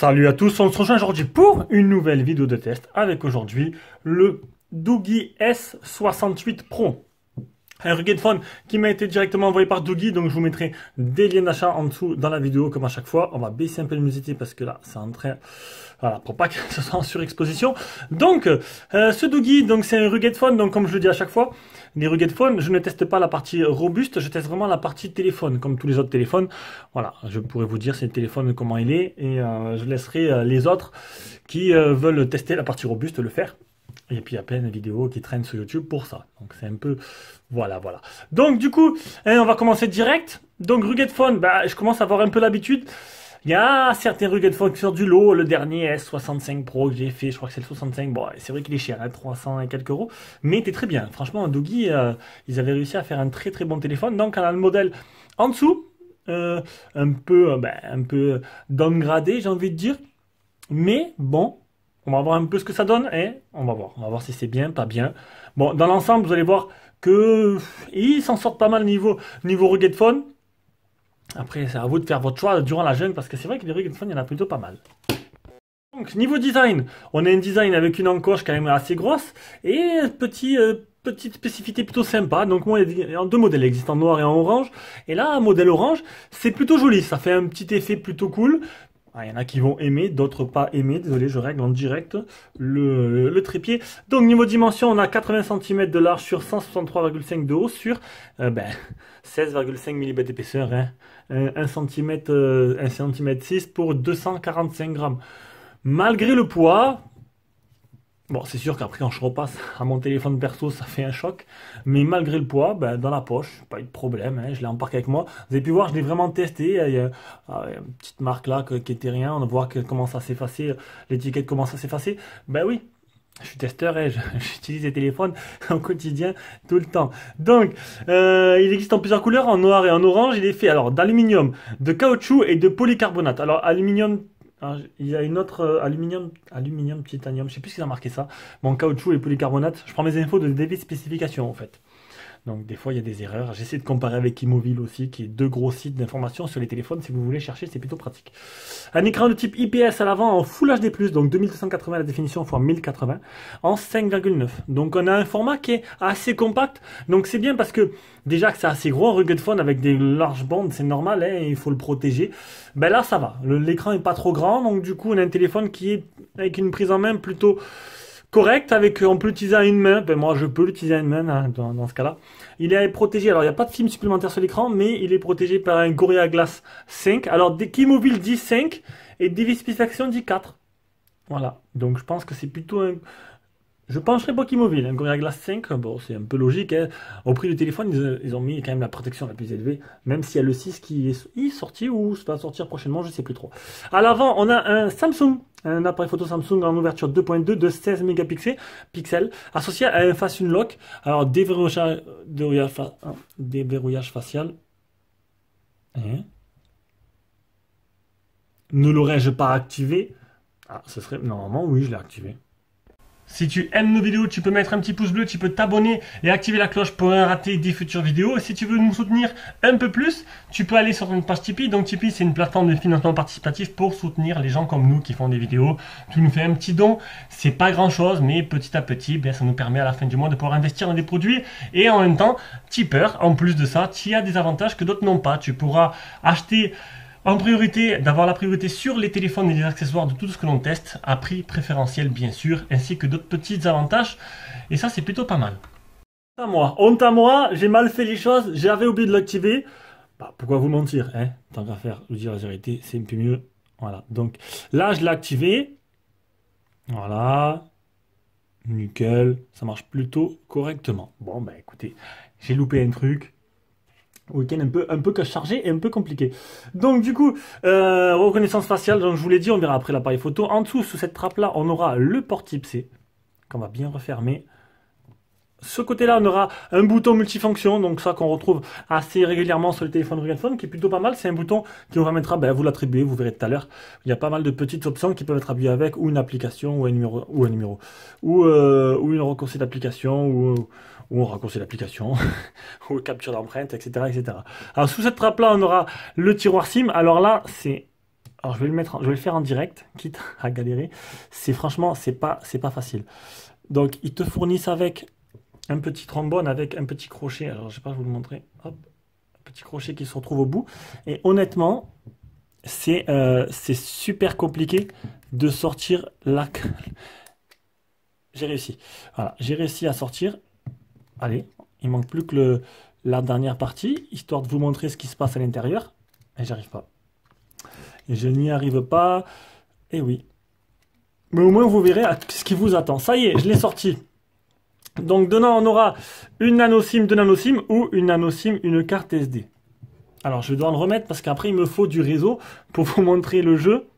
Salut à tous, on se rejoint aujourd'hui pour une nouvelle vidéo de test avec aujourd'hui le Doogie S68 Pro. Un rugged phone qui m'a été directement envoyé par Doogie, donc je vous mettrai des liens d'achat en dessous dans la vidéo comme à chaque fois. On va baisser un peu le musique parce que là c'est en train voilà, pour pas que ce soit en surexposition. Donc, euh, ce Doogie, donc c'est un rugged phone, donc comme je le dis à chaque fois, les rugged phones, je ne teste pas la partie robuste, je teste vraiment la partie téléphone, comme tous les autres téléphones. Voilà, je pourrais vous dire ce téléphone comment il est, et euh, je laisserai euh, les autres qui euh, veulent tester la partie robuste le faire. Et puis il y a plein de vidéos qui traînent sur YouTube pour ça. Donc c'est un peu... Voilà, voilà. Donc du coup, hein, on va commencer direct. Donc rugged phone, bah, je commence à avoir un peu l'habitude. Il y a rugged phones qui sortent du lot. Le dernier S65 Pro que j'ai fait, je crois que c'est le 65. Bon, c'est vrai qu'il est cher, 300 hein, et quelques euros. Mais il était très bien. Franchement, Dougie, euh, ils avaient réussi à faire un très très bon téléphone. Donc, on a le modèle en dessous, euh, un peu, euh, ben, un peu downgradé, j'ai envie de dire. Mais bon, on va voir un peu ce que ça donne et on va voir. On va voir si c'est bien, pas bien. Bon, dans l'ensemble, vous allez voir que ils s'en sortent pas mal niveau niveau rugged phone. Après, c'est à vous de faire votre choix durant la jeune parce que c'est vrai que les il y en a plutôt pas mal. Donc, niveau design, on a un design avec une encoche quand même assez grosse, et petit... Euh, petite spécificité plutôt sympa. Donc moi, il y a deux modèles existe en noir et en orange. Et là, un modèle orange, c'est plutôt joli. Ça fait un petit effet plutôt cool. Il ah, y en a qui vont aimer, d'autres pas aimer. Désolé, je règle en direct le, trépied. Donc niveau dimension, on a 80 cm de large sur 163,5 de haut sur 16,5 euh, ben, mm d'épaisseur. Hein. 1 cm, 1 cm 6 pour 245 grammes. Malgré le poids, Bon, c'est sûr qu'après, quand je repasse à mon téléphone perso, ça fait un choc. Mais malgré le poids, ben, dans la poche, pas eu de problème. Hein, je l'ai emparqué avec moi. Vous avez pu voir, je l'ai vraiment testé. Il y a ah, une petite marque là qui était rien. On voit que, comment à s'effacer, l'étiquette commence à s'effacer. Ben oui, je suis testeur et j'utilise les téléphones au quotidien tout le temps. Donc, euh, il existe en plusieurs couleurs, en noir et en orange. Il est fait alors d'aluminium, de caoutchouc et de polycarbonate. Alors, aluminium ah, il y a une autre euh, aluminium, aluminium, titanium, je sais plus s'ils a marqué ça, mon caoutchouc et polycarbonate. Je prends mes infos de de spécification en fait. Donc des fois, il y a des erreurs. J'essaie de comparer avec Immobile aussi, qui est deux gros sites d'information sur les téléphones. Si vous voulez chercher, c'est plutôt pratique. Un écran de type IPS à l'avant en Full HD+, donc 2280 la définition fois 1080, en 5,9. Donc on a un format qui est assez compact. Donc c'est bien parce que déjà que c'est assez gros, un rugged phone avec des larges bandes, c'est normal, hein, il faut le protéger. Ben là, ça va. L'écran n'est pas trop grand, donc du coup, on a un téléphone qui est avec une prise en main plutôt correct avec euh, on peut l'utiliser à une main. Ben moi je peux l'utiliser à une main dans, ce cas-là. Il est protégé. Alors il n'y a pas de film supplémentaire sur l'écran, mais il est protégé par un Gorilla Glass 5. Alors Mobile dit 5 et Divis Action dit 4. Voilà. Donc je pense que c'est plutôt un, je pencherai pas qu'Immobile. Hein. Gorilla Glass 5, bon, c'est un peu logique. Hein. Au prix du téléphone, euh, ils, ont mis quand même la protection la plus élevée, même s'il y a le 6 qui est, sorti ou va sortir prochainement, je ne sais plus trop. À l'avant, on a un Samsung, un appareil photo Samsung en ouverture 2.2 de 16 mégapixels, pixels, associé à un Face Unlock. Alors, hein, déverrouillage, facial. Hein? ne l'aurais-je pas activé Ah, ce serait. Normalement, oui, je l'ai activé. Si tu aimes nos vidéos, tu peux mettre un petit pouce bleu, tu peux t'abonner et activer la cloche pour ne rater des futures vidéos. Et si tu veux nous soutenir un peu plus, tu peux aller sur notre page Tipeee. Donc Tipeee, c'est une plateforme de financement participatif pour soutenir les gens comme nous qui font des vidéos. Tu nous fais un petit don, c'est pas grand-chose, mais petit à petit, ben, ça nous permet à la fin du mois de pouvoir investir dans des produits. Et en même temps, tipeur, en plus de ça, tu as des avantages que d'autres n'ont pas. Tu pourras acheter... En priorité, d'avoir la priorité sur les téléphones et les accessoires de tout ce que l'on teste, à prix préférentiel bien sûr, ainsi que d'autres petits avantages. Et ça, c'est plutôt pas mal. À moi, honte à moi, j'ai mal fait les choses, j'avais oublié de l'activer. Bah, pourquoi vous mentir, hein Tant qu'à faire, vous dire la vérité, c'est un peu mieux. Voilà, donc là, je l'ai activé. Voilà, nickel, ça marche plutôt correctement. Bon, bah écoutez, j'ai loupé un truc, week-end un peu un peu chargé et un peu compliqué. Donc du coup, euh, reconnaissance faciale, donc je vous l'ai dit, on verra après l'appareil photo. En dessous, sous cette trappe là, on aura le port type C qu'on va bien refermer ce côté-là, on aura un bouton multifonction, donc ça qu'on retrouve assez régulièrement sur les téléphones Regenphone, qui est plutôt pas mal. C'est un bouton qui vous permettra, ben, vous l'attribuer, vous verrez tout à l'heure. Il y a pas mal de petites options qui peuvent être attribuées avec, ou une application, ou un numéro, ou un numéro, ou, euh, ou une raccourci d'application, ou, ou un raccourci d'application, ou capture d'empreinte, etc., etc. Alors sous cette trappe-là, on aura le tiroir SIM. Alors là, c'est alors je vais le mettre, je vais le faire en direct, quitte à galérer. C'est franchement, c'est pas, c'est pas facile. Donc ils te fournissent avec un petit trombone avec un petit crochet. Alors, je sais pas, vous le montrer. Hop, un petit crochet qui se retrouve au bout. Et honnêtement, c'est euh, c'est super compliqué de sortir la... j'ai réussi. Voilà, j'ai réussi à sortir. Allez, il manque plus que le, la dernière partie, histoire de vous montrer ce qui se passe à l'intérieur. Et j'arrive pas. Et je n'y arrive pas. Et eh oui. Mais au moins, vous verrez ce qui vous attend. Ça y est, je l'ai sorti. Donc demain, on aura une nano SIM, deux nano SIM ou une nano SIM, une carte SD. Alors je dois le remettre parce qu'après il me faut du réseau pour vous montrer le jeu.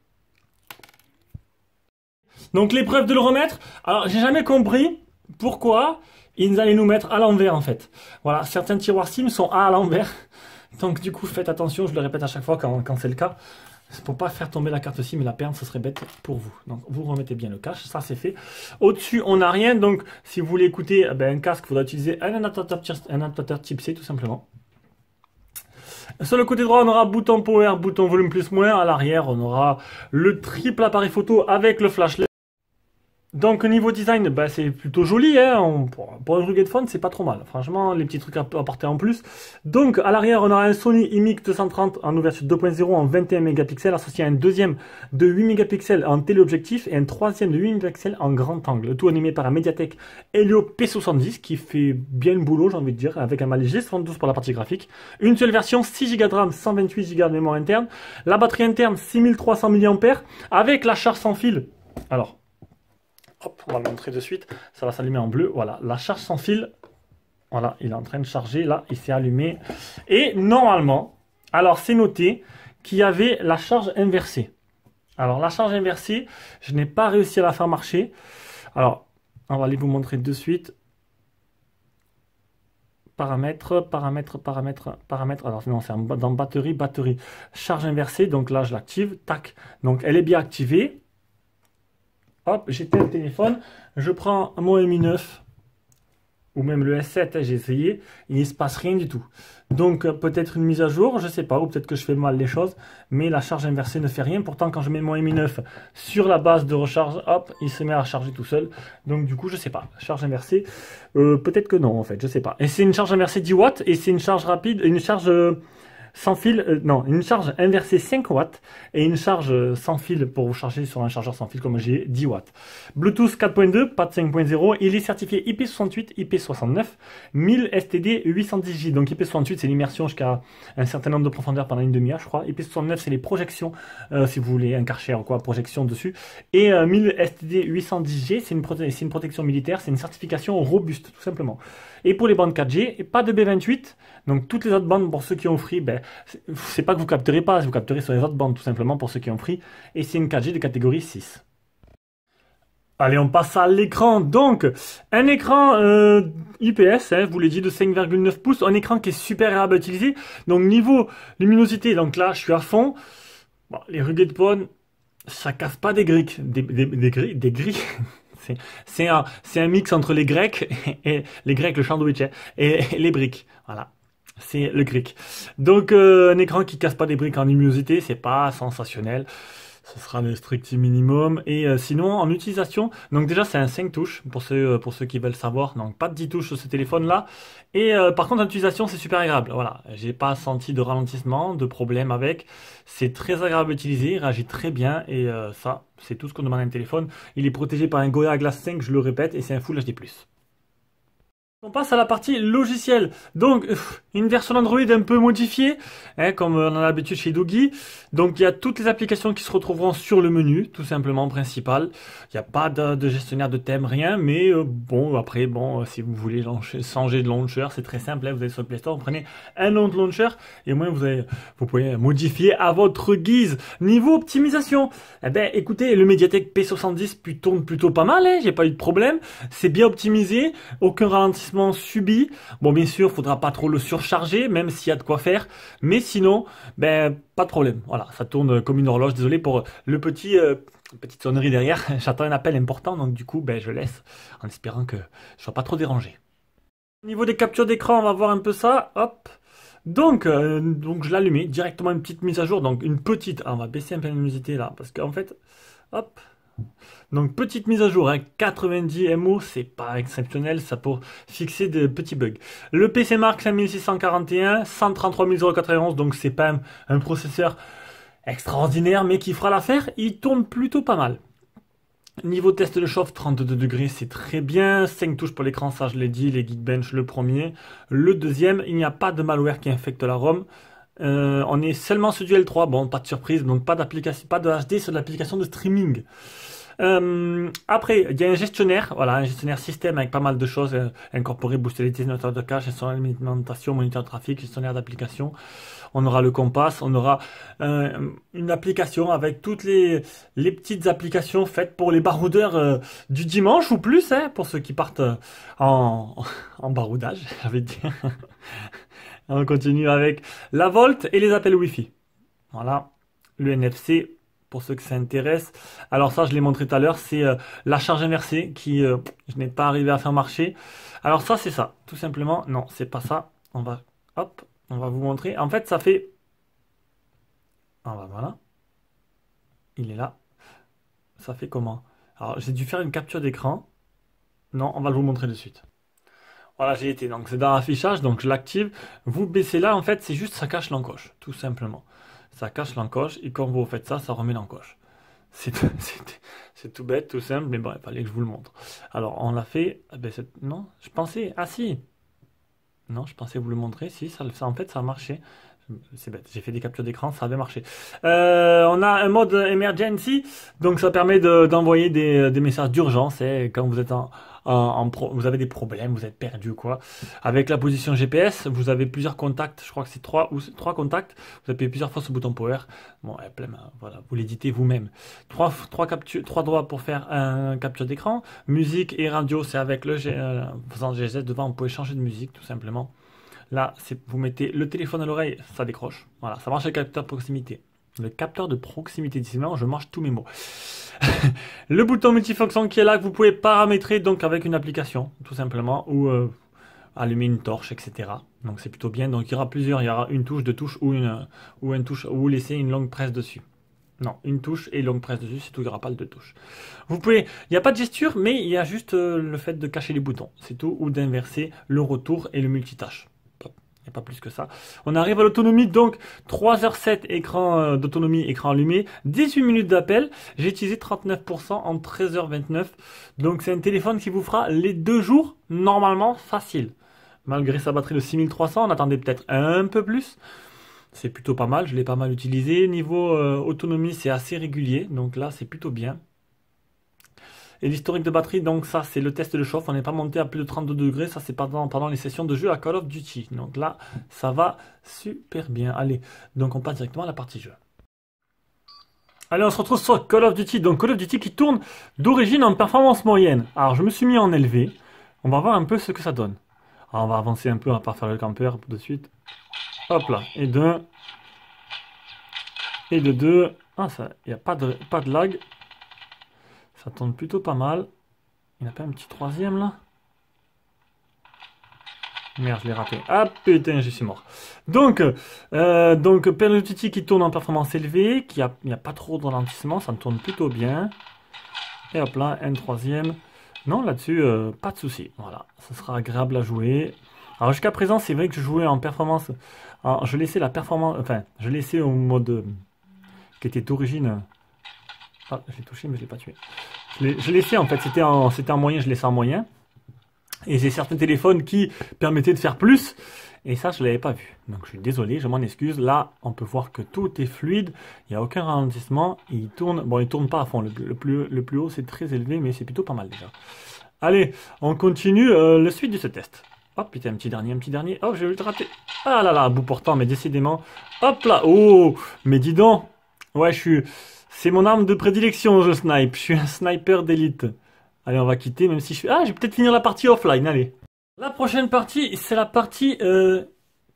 Donc l'épreuve de le remettre, alors j'ai jamais compris pourquoi ils allaient nous mettre à l'envers en fait. Voilà, certains tiroirs SIM sont à l'envers. Donc du coup faites attention, je le répète à chaque fois quand, quand c'est le cas. Pour pas faire tomber la carte aussi, mais la perdre, ce serait bête pour vous. Donc vous remettez bien le cache, ça c'est fait. Au-dessus, on n'a rien, donc si vous voulez écouter eh ben, un casque, il faudra utiliser un adaptateur, type C tout simplement. Sur le côté droit, on aura bouton power, bouton volume plus moins. À l'arrière, on aura le triple appareil photo avec le flash donc, niveau design, bah, c'est plutôt joli. Hein. pour, un rugged phone, c'est pas trop mal. Franchement, les petits trucs apporter en plus. Donc, à l'arrière, on aura un Sony IMIC 230 en ouverture 2.0 en 21 mégapixels, associé à un deuxième de 8 mégapixels en téléobjectif et un troisième de 8 mégapixels en grand angle. tout animé par un Mediatek Helio P70 qui fait bien le boulot, j'ai envie de dire, avec un mal G72 pour la partie graphique. Une seule version, 6 Go de RAM, 128 Go de mémoire interne. La batterie interne, 6300 mAh avec la charge sans fil. Alors, Hop, on va le montrer de suite. Ça va s'allumer en bleu. Voilà, la charge sans fil. Voilà, il est en train de charger. Là, il s'est allumé. Et normalement, alors c'est noté qu'il y avait la charge inversée. Alors la charge inversée, je n'ai pas réussi à la faire marcher. Alors, on va aller vous montrer de suite. Paramètres, paramètres, paramètres, paramètres. Alors sinon' c'est dans batterie, batterie. Charge inversée, donc là je l'active, tac. Donc elle est bien activée. Hop, j'éteins le téléphone, je prends mon Mi 9 ou même le S7, hein, j'ai essayé, il ne se passe rien du tout. Donc euh, peut-être une mise à jour, je ne sais pas, ou peut-être que je fais mal les choses, mais la charge inversée ne fait rien. Pourtant, quand je mets mon Mi 9 sur la base de recharge, hop, il se met à charger tout seul. Donc du coup, je ne sais pas. Charge inversée, euh, peut-être que non en fait, je ne sais pas. Et c'est une charge inversée 10 watts, et c'est une charge rapide, une charge... Euh, sans fil, euh, non, une charge inversée 5 watts et une charge euh, sans fil pour vous charger sur un chargeur sans fil comme j'ai 10 watts. Bluetooth 4.2, pas de 5.0, il est certifié IP68, IP69, 1000 STD 810J. Donc IP68 c'est l'immersion jusqu'à un certain nombre de profondeur pendant une demi-heure je crois. IP69 c'est les projections, euh, si vous voulez un karcher ou quoi, projection dessus. Et 1000 STD 810 j c'est une protection militaire, c'est une certification robuste tout simplement. Et pour les bandes 4G, et pas de B28. Donc toutes les autres bandes pour ceux qui ont free, ben, c'est pas que vous capterez pas, vous capterez sur les autres bandes tout simplement pour ceux qui ont free. Et c'est une 4G de catégorie 6. Allez, on passe à l'écran. Donc, un écran euh, IPS, hein, vous l'ai dit, de 5,9 pouces, un écran qui est super agréable à utiliser. Donc, niveau luminosité, donc là, je suis à fond. les rugged de ça casse pas des gris, des, des, des gris, des gris, C'est un, c'est un, mix entre les Grecs et, les Grecs, le sandwich, hein, et, les briques. Voilà. C'est le grec. Donc euh, un écran qui casse pas des briques en luminosité, c'est pas sensationnel ce sera le strict minimum. Et euh, sinon, en utilisation, donc déjà c'est un 5 touches pour ceux, euh, pour ceux qui veulent savoir. Donc pas de 10 touches sur ce téléphone-là. Et euh, par contre, en utilisation, c'est super agréable. Voilà, j'ai pas senti de ralentissement, de problème avec. C'est très agréable à utiliser, il réagit très bien. Et ça, c'est tout ce qu'on demande à un téléphone. Il est protégé par un goya Glass 5, je le répète, et c'est un Full HD+. On passe à la partie logiciel Donc, une version Android un peu modifiée, hein, comme on a l'habitude chez Doogie. Donc il y a toutes les applications qui se retrouveront sur le menu, tout simplement principal. Il n'y a pas de, gestionnaire de thème, rien, mais euh, bon, après, bon, euh, si vous voulez changer de launcher, c'est très simple, hein, vous allez sur le Play Store, vous prenez un autre launcher, et au moins vous, pouvez modifier à votre guise. Niveau optimisation, eh ben, écoutez, le Mediatek P70 tourne plutôt pas mal, hein, j'ai pas eu de problème, c'est bien optimisé, aucun ralentissement subi. Bon, bien sûr, il faudra pas trop le sur chargé même s'il y a de quoi faire. Mais sinon, ben pas de problème. Voilà, ça tourne comme une horloge. Désolé pour euh, le petit euh, petite sonnerie derrière. J'attends un appel important, donc du coup, ben je laisse en espérant que je sois pas trop dérangé. Au niveau des captures d'écran, on va voir un peu ça. Hop. Donc, euh, donc je l'allumais directement une petite mise à jour, donc une petite. Ah, on va baisser un peu la luminosité là, parce qu'en fait, hop, donc petite mise à jour, 90 hein. MO, c'est pas exceptionnel, ça pour fixer des petits bugs. Le PC Mark 5641, 133 091, donc c'est pas un, processeur extraordinaire, mais qui fera l'affaire, il tourne plutôt pas mal. Niveau test de chauffe, 32 degrés, c'est très bien. 5 touches pour l'écran, ça je l'ai dit, les Geekbench le premier. Le deuxième, il n'y a pas de malware qui infecte la ROM. Euh, on est seulement sur du L3, bon, pas de surprise, donc pas d'application, pas de HD sur l'application de streaming. Euh, après, il y a un gestionnaire, voilà, un gestionnaire système avec pas mal de choses euh, incorporées, booster les noteur de cache, gestionnaire d'alimentation, moniteur de trafic, gestionnaire d'application. On aura le compass, on aura euh, une application avec toutes les, les petites applications faites pour les baroudeurs euh, du dimanche ou plus, hein, pour ceux qui partent en, en baroudage, j'avais dit. on continue avec la Volt et les appels Wi-Fi. Voilà, le NFC pour ceux que ça intéresse. Alors ça, je l'ai montré tout à l'heure, c'est euh, la charge inversée qui, euh, je n'ai pas arrivé à faire marcher. Alors ça, c'est ça, tout simplement. Non, c'est pas ça. On va, hop, on va vous montrer. En fait, ça fait, on ah va, bah voilà, il est là. Ça fait comment Alors, j'ai dû faire une capture d'écran. Non, on va vous montrer de suite. Voilà, j'ai été. Donc, c'est dans l'affichage, donc je l'active. Vous baissez là, en fait, c'est juste ça cache l'encoche, tout simplement ça cache l'encoche, et quand vous faites ça, ça remet l'encoche. C'est tout, bête, tout simple, mais bon, fallait que je vous le montre. Alors, on l'a fait, eh ben, non, je pensais, ah si, non, je pensais vous le montrer, si, ça, en fait, ça a marché c'est bête, j'ai fait des captures d'écran, ça avait marché. Euh, on a un mode emergency, donc ça permet d'envoyer euh, des, messages d'urgence hein, quand vous êtes en, vous avez des problèmes, vous êtes perdu quoi. Avec la position GPS, vous avez plusieurs contacts, je crois que c'est trois ou trois contacts. Vous appuyez plusieurs fois sur le bouton power. Bon, hein, voilà, vous l'éditez vous-même. Trois trois captures, trois droits pour faire un capture d'écran. Musique et radio, c'est avec le euh, devant, vous pouvez changer de musique tout simplement. Là, vous mettez le téléphone à l'oreille, ça décroche. Voilà, ça marche avec le capteur de proximité. Le capteur de proximité, non, je mange tous mes mots. le bouton multifonction qui est là, que vous pouvez paramétrer donc avec une application, tout simplement, ou euh, allumer une torche, etc. Donc c'est plutôt bien. Donc il y aura plusieurs, il y aura une touche, deux touches, ou une, ou une touche, ou laisser une longue presse dessus. Non, une touche et longue presse dessus, c'est tout, il n'y aura pas de touche. Vous pouvez, il n'y a pas de gesture, mais il y a juste euh, le fait de cacher les boutons, c'est tout, ou d'inverser le retour et le multitâche pas plus que ça. On arrive à l'autonomie, donc 3h07 écran euh, d'autonomie, écran allumé, 18 minutes d'appel, j'ai utilisé 39% en 13h29. Donc c'est un téléphone qui vous fera les deux jours normalement facile. Malgré sa batterie de 6300, on attendait peut-être un peu plus c'est plutôt pas mal, je l'ai pas mal utilisé. Niveau euh, autonomie, c'est assez régulier, donc là c'est plutôt bien. Et l'historique de batterie, donc ça c'est le test de chauffe, on n'est pas monté à plus de 32 degrés, ça c'est pendant, les sessions de jeu à Call of Duty. Donc là, ça va super bien. Allez, donc on passe directement à la partie jeu. Allez, on se retrouve sur Call of Duty. Donc Call of Duty qui tourne d'origine en performance moyenne. Alors je me suis mis en élevé. On va voir un peu ce que ça donne. Alors, on va avancer un peu, à part faire le camper de suite. Hop là, et de... Et de deux... Ah ça, il n'y a pas de, pas de lag. Ça tourne plutôt pas mal. Il n'y a pas un petit troisième là Merde, je l'ai raté. Ah putain, je suis mort. Donc, euh, donc qui tourne en performance élevée, qui il n'y a pas trop de ralentissement, ça tourne plutôt bien. Et hop là, un troisième. Non, là-dessus, euh, pas de souci. Voilà, ce sera agréable à jouer. Alors jusqu'à présent, c'est vrai que je jouais en performance. je laissais la performance. Enfin, je laissais au mode euh, qui était d'origine. Ah, je l'ai touché, mais je ne l'ai pas tué je l'ai laissé en fait, c'était un, moyen, je laissais en moyen. Et j'ai certains téléphones qui permettaient de faire plus. Et ça, je ne l'avais pas vu. Donc je suis désolé, je m'en excuse. Là, on peut voir que tout est fluide. Il n'y a aucun ralentissement. Il tourne. Bon, il ne tourne pas à fond. Le, plus, haut, c'est très élevé, mais c'est plutôt pas mal déjà. Allez, on continue euh, le suite de ce test. Hop, putain, un petit dernier, un petit dernier. Oh je vais le rater. Ah là là, bout portant, mais décidément. Hop là. Oh, mais dis donc. Ouais, je suis. C'est mon arme de prédilection, je snipe. Je suis un sniper d'élite. Allez, on va quitter, même si je suis... Ah, je vais peut-être finir la partie offline, allez. La prochaine partie, c'est la partie euh,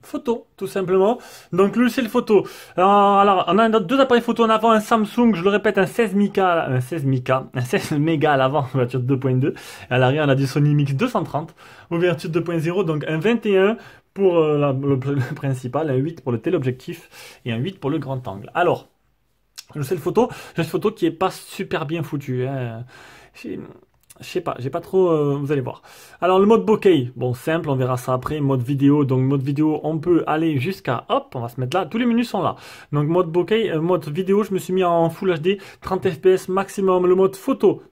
photo, tout simplement. Donc, le photo. Euh, alors, on a deux appareils photo en avant, un Samsung, je le répète, un 16 Mika, un 16 Mika, un 16 mégas à l'avant, ouverture 2.2. et À l'arrière, on a du Sony Mix 230, ouverture 2.0, donc un 21 pour euh, le, le, principal, un 8 pour le téléobjectif et un 8 pour le grand angle. Alors, je sais le photo, j'ai une photo qui est pas super bien foutue. Hein. Je sais pas, j'ai pas trop. Euh, vous allez voir. Alors le mode bokeh, bon simple, on verra ça après. Mode vidéo, donc mode vidéo, on peut aller jusqu'à hop, on va se mettre là. Tous les menus sont là. Donc mode bokeh, euh, mode vidéo, je me suis mis en Full HD, 30 fps maximum. Le mode photo,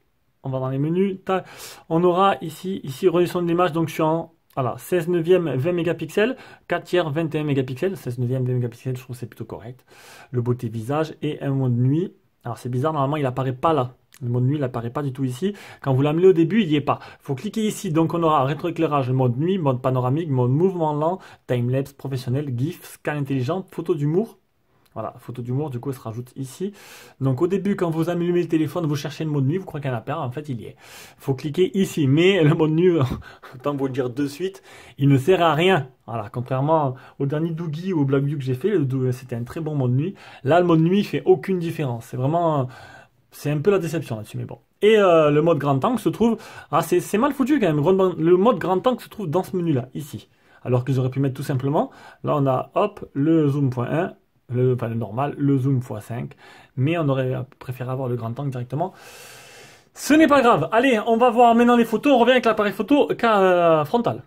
on va dans les menus, on aura ici, ici résolution de l'image, donc je suis en voilà, 16 neuvième 20 mégapixels, 4 tiers 21 mégapixels, 16 neuvième 20 mégapixels, je trouve c'est plutôt correct. Le beauté visage et un mode nuit. Alors c'est bizarre, normalement il apparaît pas là. Le mode nuit il pas du tout ici. Quand vous l'amenez au début, il n'y est pas. Il faut cliquer ici, donc on aura rétroéclairage, mode nuit, mode panoramique, mode mouvement lent, timelapse, professionnel, GIF, scan intelligent, photo d'humour, voilà, photo d'humour, du coup, se rajoute ici. Donc, au début, quand vous allumez le téléphone, vous cherchez le mode nuit, vous croyez qu'il y en a pas, en fait, il y est. faut cliquer ici. Mais le mode nuit, autant vous le dire de suite, il ne sert à rien. Voilà, contrairement au dernier Doogie ou au blog que j'ai fait, c'était un très bon mode nuit. Là, le mode nuit, fait aucune différence. C'est vraiment, c'est un peu la déception là-dessus, mais bon. Et euh, le mode grand tank se trouve, ah, c'est mal foutu quand même. Le mode grand tank se trouve dans ce menu-là, ici alors que j'aurais pu mettre tout simplement, là on a hop le zoom.1 le, normal, le zoom x5, mais on aurait préféré avoir le grand angle directement. Ce n'est pas grave. Allez, on va voir maintenant les photos. On revient avec l'appareil photo euh, frontal.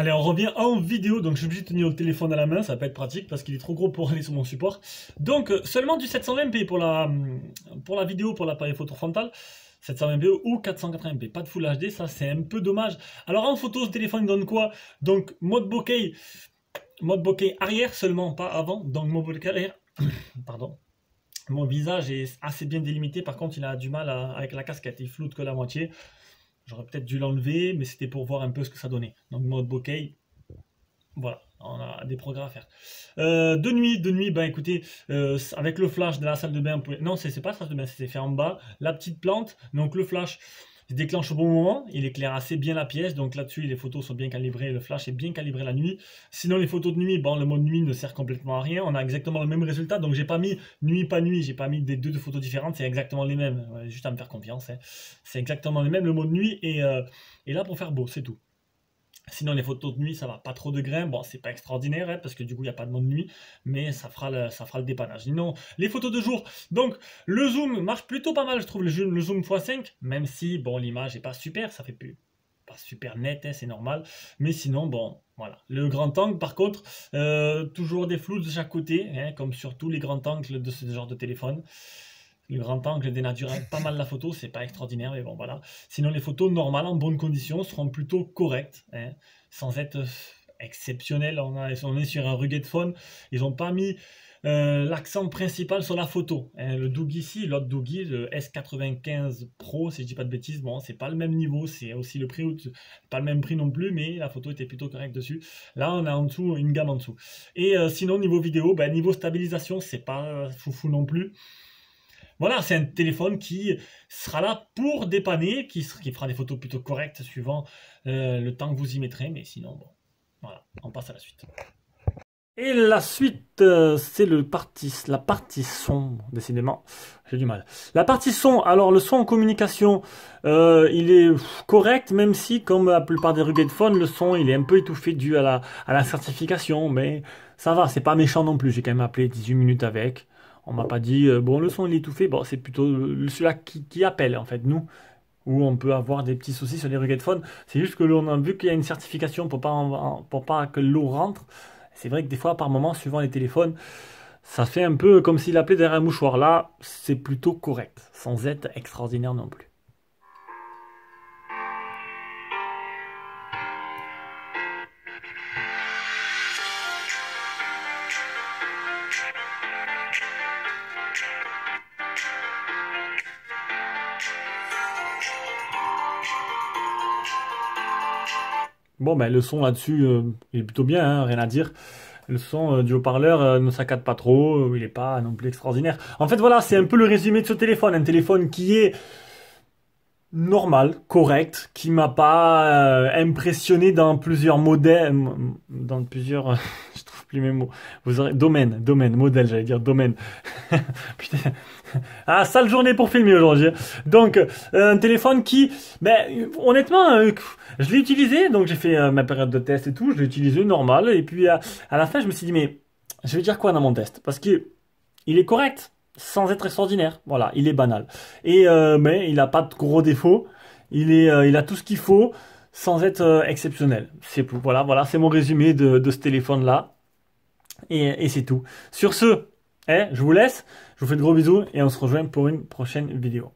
Allez, on revient en vidéo, donc je suis obligé de tenir le téléphone à la main, ça va pas être pratique parce qu'il est trop gros pour aller sur mon support. Donc euh, seulement du 720p pour la, euh, pour la vidéo, pour l'appareil photo frontal. 720p ou 480p, pas de Full HD, ça c'est un peu dommage. Alors en photo, ce téléphone donne quoi Donc mode bokeh, mode bokeh arrière seulement, pas avant. Donc mode bokeh pardon. Mon visage est assez bien délimité, par contre il a du mal avec la casquette, il floute que la moitié. J'aurais peut-être dû l'enlever, mais c'était pour voir un peu ce que ça donnait. Donc mode bokeh, voilà, on a des progrès à faire. Euh, de nuit, de nuit, ben écoutez, euh, avec le flash de la salle de bain, non, c'est pas la salle de bain, c'est fait en bas, la petite plante, donc le flash, il déclenche au bon moment, il éclaire assez bien la pièce, donc là-dessus les photos sont bien calibrées, le flash est bien calibré la nuit. Sinon les photos de nuit, bon le mode nuit ne sert complètement à rien, on a exactement le même résultat, donc j'ai pas mis nuit pas nuit, j'ai pas mis des deux, photos différentes, c'est exactement les mêmes, juste à me faire confiance, hein. c'est exactement les mêmes le mode nuit et, et euh, là pour faire beau, c'est tout. Sinon, les photos de nuit, ça va pas trop de grain. Bon, c'est pas extraordinaire, hein, parce que du coup, il n'y a pas de monde de nuit, mais ça fera le, ça fera le dépannage. Sinon, les photos de jour. Donc, le zoom marche plutôt pas mal, je trouve, le, zoom x5, même si, bon, l'image est pas super, ça fait plus pas super net, hein, c'est normal. Mais sinon, bon, voilà. Le grand angle, par contre, euh, toujours des flous de chaque côté, hein, comme sur tous les grands angles de ce genre de téléphone. Le grand angle dénature hein. pas mal la photo, c'est pas extraordinaire, mais bon voilà. Sinon, les photos normales, en bonnes conditions, seront plutôt correctes, hein. sans être euh, exceptionnel. On, est sur un rugged phone. ils n'ont pas mis euh, l'accent principal sur la photo. Hein. le Dougie, ici, l'autre Doogie, le S95 Pro, si je dis pas de bêtises, bon, c'est pas le même niveau, c'est aussi le prix, pas le même prix non plus, mais la photo était plutôt correcte dessus. Là, on a en dessous, une gamme en dessous. Et euh, sinon, niveau vidéo, ben, niveau stabilisation, c'est pas foufou non plus. Voilà, c'est un téléphone qui sera là pour dépanner, qui, fera des photos plutôt correctes suivant euh, le temps que vous y mettrez, mais sinon, bon, voilà, on passe à la suite. Et la suite, euh, c'est la partie son. Décidément, j'ai du mal. La partie son, alors le son en communication, euh, il est correct, même si, comme la plupart des rugged phones, le son il est un peu étouffé dû à la, à la certification, mais ça va, c'est pas méchant non plus. J'ai quand même appelé 18 minutes avec. On m'a pas dit, euh, bon, le son il est étouffé, Bon, c'est plutôt euh, celui-là qui, appelle, en fait, nous. Où on peut avoir des petits soucis sur les de phones. C'est juste que l'on a vu qu'il y a une certification pour pas, pour pas que l'eau rentre. C'est vrai que des fois, par moment, suivant les téléphones, ça fait un peu comme s'il appelait derrière un mouchoir. Là, c'est plutôt correct, sans être extraordinaire non plus. Bon, ben le son là-dessus, euh, est plutôt bien, hein, rien à dire. Le son euh, du haut-parleur euh, ne saccade pas trop, il n'est pas non plus extraordinaire. En fait, voilà, c'est un peu le résumé de ce téléphone. Un téléphone qui est normal, correct, qui m'a pas impressionné dans plusieurs modèles, dans plusieurs... plus mes mots. Vous aurez domaine, domaine, modèle, j'allais dire domaine. Putain. Ah, sale journée pour filmer aujourd'hui. Donc, euh, un téléphone qui, ben, honnêtement, euh, je l'ai utilisé, donc j'ai fait euh, ma période de test et tout, je l'ai utilisé normal, et puis à, la fin, je me suis dit, mais je vais dire quoi dans mon test Parce qu'il est correct, sans être extraordinaire. Voilà, il est banal. Et mais il n'a pas de gros défauts. Il est, il a tout ce qu'il faut sans être exceptionnel. C'est voilà, voilà, c'est mon résumé de ce téléphone là. Et, c'est tout. Sur ce, eh, je vous laisse, je vous fais de gros bisous et on se rejoint pour une prochaine vidéo.